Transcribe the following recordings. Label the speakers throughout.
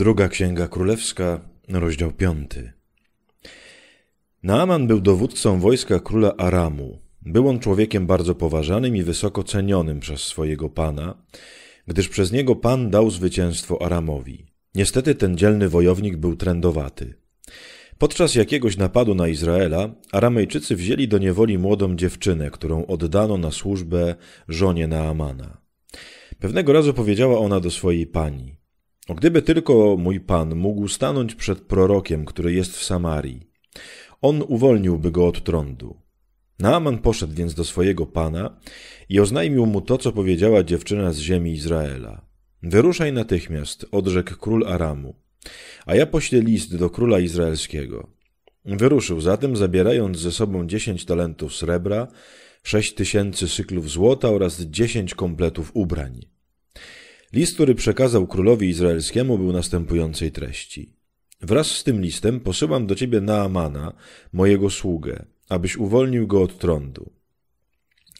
Speaker 1: Druga Księga Królewska, rozdział 5. Naaman był dowódcą wojska króla Aramu. Był on człowiekiem bardzo poważanym i wysoko cenionym przez swojego pana, gdyż przez niego pan dał zwycięstwo Aramowi. Niestety ten dzielny wojownik był trędowaty. Podczas jakiegoś napadu na Izraela Aramejczycy wzięli do niewoli młodą dziewczynę, którą oddano na służbę żonie Naamana. Pewnego razu powiedziała ona do swojej pani – o gdyby tylko mój pan mógł stanąć przed prorokiem, który jest w Samarii, on uwolniłby go od trądu. Naaman poszedł więc do swojego pana i oznajmił mu to, co powiedziała dziewczyna z ziemi Izraela. Wyruszaj natychmiast, odrzekł król Aramu, a ja poślę list do króla izraelskiego. Wyruszył zatem, zabierając ze sobą dziesięć talentów srebra, sześć tysięcy syklów złota oraz dziesięć kompletów ubrań. List, który przekazał królowi izraelskiemu, był następującej treści. Wraz z tym listem posyłam do ciebie Naamana, mojego sługę, abyś uwolnił go od trądu.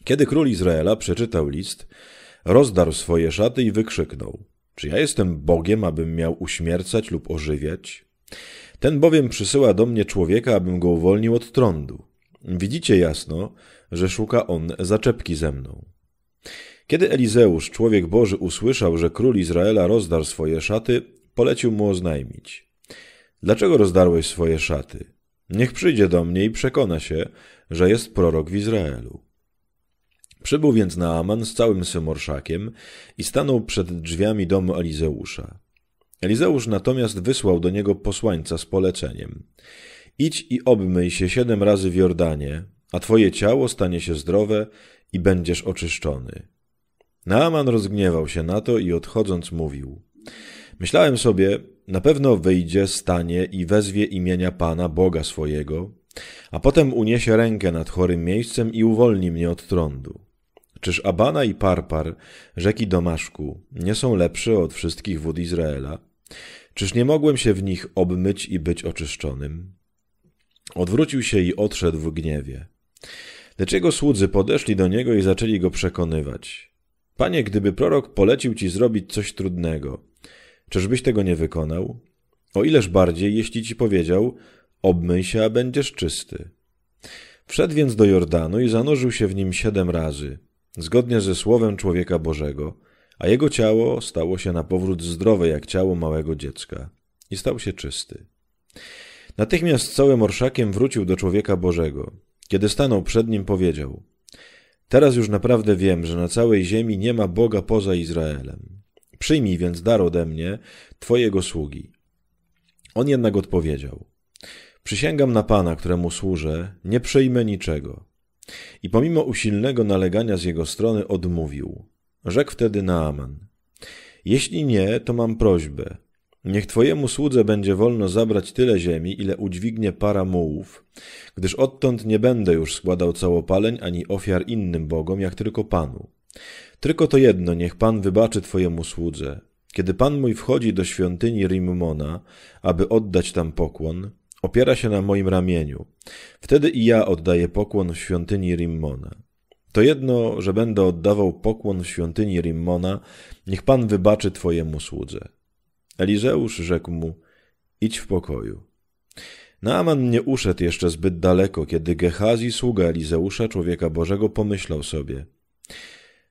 Speaker 1: Kiedy król Izraela przeczytał list, rozdarł swoje szaty i wykrzyknął: Czy ja jestem Bogiem, abym miał uśmiercać lub ożywiać? Ten bowiem przysyła do mnie człowieka, abym go uwolnił od trądu. Widzicie jasno, że szuka on zaczepki ze mną. Kiedy Elizeusz, człowiek Boży, usłyszał, że król Izraela rozdarł swoje szaty, polecił mu oznajmić. Dlaczego rozdarłeś swoje szaty? Niech przyjdzie do mnie i przekona się, że jest prorok w Izraelu. Przybył więc Naaman z całym orszakiem i stanął przed drzwiami domu Elizeusza. Elizeusz natomiast wysłał do niego posłańca z poleceniem. Idź i obmyj się siedem razy w Jordanie, a twoje ciało stanie się zdrowe i będziesz oczyszczony. Naaman rozgniewał się na to i odchodząc mówił: Myślałem sobie, na pewno wyjdzie, stanie i wezwie imienia Pana, Boga swojego, a potem uniesie rękę nad chorym miejscem i uwolni mnie od trądu. Czyż Abana i Parpar, rzeki Domaszku, nie są lepsze od wszystkich wód Izraela? Czyż nie mogłem się w nich obmyć i być oczyszczonym? Odwrócił się i odszedł w gniewie. Lecz jego słudzy podeszli do niego i zaczęli go przekonywać. Panie, gdyby prorok polecił ci zrobić coś trudnego, czyżbyś tego nie wykonał? O ileż bardziej, jeśli ci powiedział, obmyj się, a będziesz czysty. Wszedł więc do Jordanu i zanurzył się w nim siedem razy, zgodnie ze słowem człowieka Bożego, a jego ciało stało się na powrót zdrowe jak ciało małego dziecka i stał się czysty. Natychmiast całym orszakiem wrócił do człowieka Bożego. Kiedy stanął przed nim, powiedział – Teraz już naprawdę wiem, że na całej ziemi nie ma Boga poza Izraelem. Przyjmij więc dar ode mnie, Twojego sługi. On jednak odpowiedział: Przysięgam na Pana, któremu służę, nie przyjmę niczego. I pomimo usilnego nalegania z jego strony odmówił. Rzekł wtedy Naaman: Jeśli nie, to mam prośbę. Niech Twojemu słudze będzie wolno zabrać tyle ziemi, ile udźwignie para mułów, gdyż odtąd nie będę już składał całopaleń ani ofiar innym bogom, jak tylko Panu. Tylko to jedno niech Pan wybaczy Twojemu słudze. Kiedy Pan mój wchodzi do świątyni Rimmona, aby oddać tam pokłon, opiera się na moim ramieniu. Wtedy i ja oddaję pokłon w świątyni Rimmona. To jedno, że będę oddawał pokłon w świątyni Rimmona, niech Pan wybaczy Twojemu słudze. Elizeusz rzekł mu, idź w pokoju. Naaman nie uszedł jeszcze zbyt daleko, kiedy Gehazi, sługa Elizeusza, człowieka Bożego, pomyślał sobie.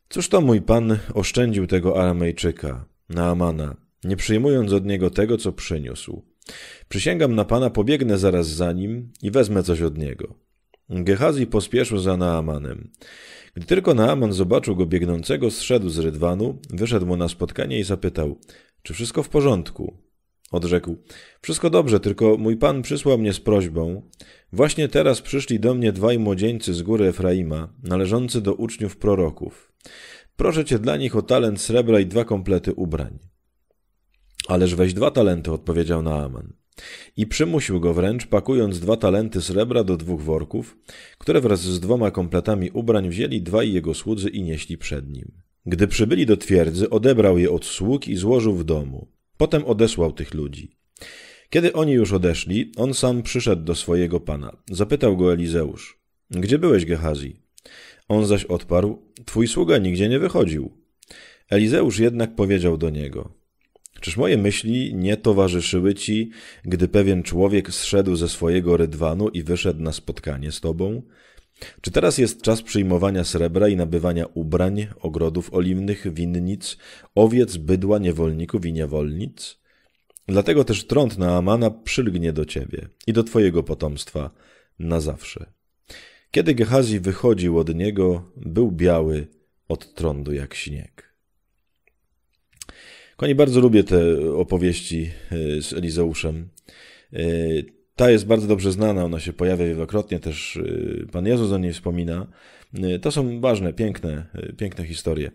Speaker 1: Cóż to mój pan oszczędził tego Aramejczyka, Naamana, nie przyjmując od niego tego, co przyniósł. Przysięgam na pana, pobiegnę zaraz za nim i wezmę coś od niego. Gehazi pospieszył za Naamanem. Gdy tylko Naaman zobaczył go biegnącego, zszedł z rydwanu, wyszedł mu na spotkanie i zapytał: Czy wszystko w porządku? Odrzekł: Wszystko dobrze, tylko mój pan przysłał mnie z prośbą. Właśnie teraz przyszli do mnie dwaj młodzieńcy z góry Efraima, należący do uczniów proroków. Proszę cię dla nich o talent srebra i dwa komplety ubrań. Ależ weź dwa talenty, odpowiedział Naaman. I przymusił go wręcz, pakując dwa talenty srebra do dwóch worków, które wraz z dwoma kompletami ubrań wzięli dwaj jego słudzy i nieśli przed nim. Gdy przybyli do twierdzy, odebrał je od sług i złożył w domu. Potem odesłał tych ludzi. Kiedy oni już odeszli, on sam przyszedł do swojego pana. Zapytał go Elizeusz: Gdzie byłeś, Gehazi? On zaś odparł: Twój sługa nigdzie nie wychodził. Elizeusz jednak powiedział do niego: Czyż moje myśli nie towarzyszyły ci, gdy pewien człowiek zszedł ze swojego rydwanu i wyszedł na spotkanie z tobą? Czy teraz jest czas przyjmowania srebra i nabywania ubrań, ogrodów oliwnych, winnic, owiec, bydła, niewolników i niewolnic? Dlatego też trąd Naamana przylgnie do ciebie i do twojego potomstwa na zawsze. Kiedy Gehazi wychodził od niego, był biały od trądu jak śnieg. Kochani, bardzo lubię te opowieści e, z Elizeuszem. E, ta jest bardzo dobrze znana, ona się pojawia wielokrotnie, też e, Pan Jezus o niej wspomina. To są ważne, piękne, piękne historie.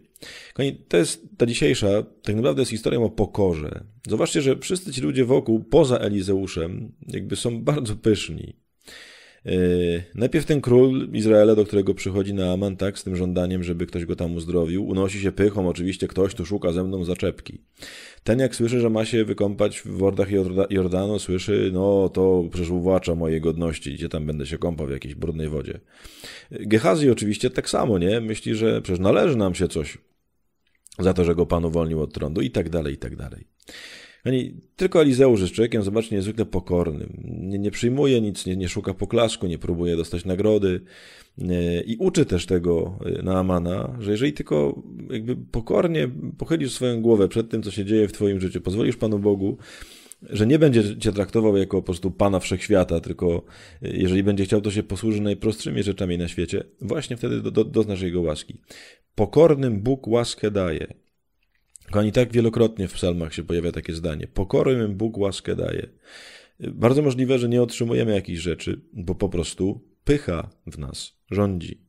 Speaker 1: Kochani, to jest, ta dzisiejsza tak naprawdę jest historią o pokorze. Zobaczcie, że wszyscy ci ludzie wokół, poza Elizeuszem, jakby są bardzo pyszni. E, najpierw ten król Izraela, do którego przychodzi Naaman, tak, z tym żądaniem, żeby ktoś go tam uzdrowił, unosi się pychą, oczywiście ktoś tu szuka ze mną zaczepki. Ten jak słyszy, że ma się wykąpać w wordach Jordanu, słyszy, no to przecież uwłacza mojej godności, gdzie tam będę się kąpał w jakiejś brudnej wodzie. Gehazi oczywiście tak samo, nie? Myśli, że przecież należy nam się coś za to, że go pan uwolnił od trądu i tak dalej, i tak dalej. Ani tylko Elizeusz jest człowiekiem, zobaczcie, niezwykle pokornym. Nie, nie przyjmuje nic, nie, nie szuka poklasku, nie próbuje dostać nagrody. I uczy też tego y, Naamana, że jeżeli tylko jakby pokornie pochylisz swoją głowę przed tym, co się dzieje w twoim życiu, pozwolisz Panu Bogu, że nie będzie cię traktował jako po prostu pana wszechświata, tylko y, jeżeli będzie chciał, to się posłuży najprostszymi rzeczami na świecie, właśnie wtedy do, do, doznasz jego łaski. Pokornym Bóg łaskę daje. Kochani, tak wielokrotnie w psalmach się pojawia takie zdanie. Pokorym Bóg łaskę daje. Bardzo możliwe, że nie otrzymujemy jakichś rzeczy, bo po prostu pycha w nas rządzi.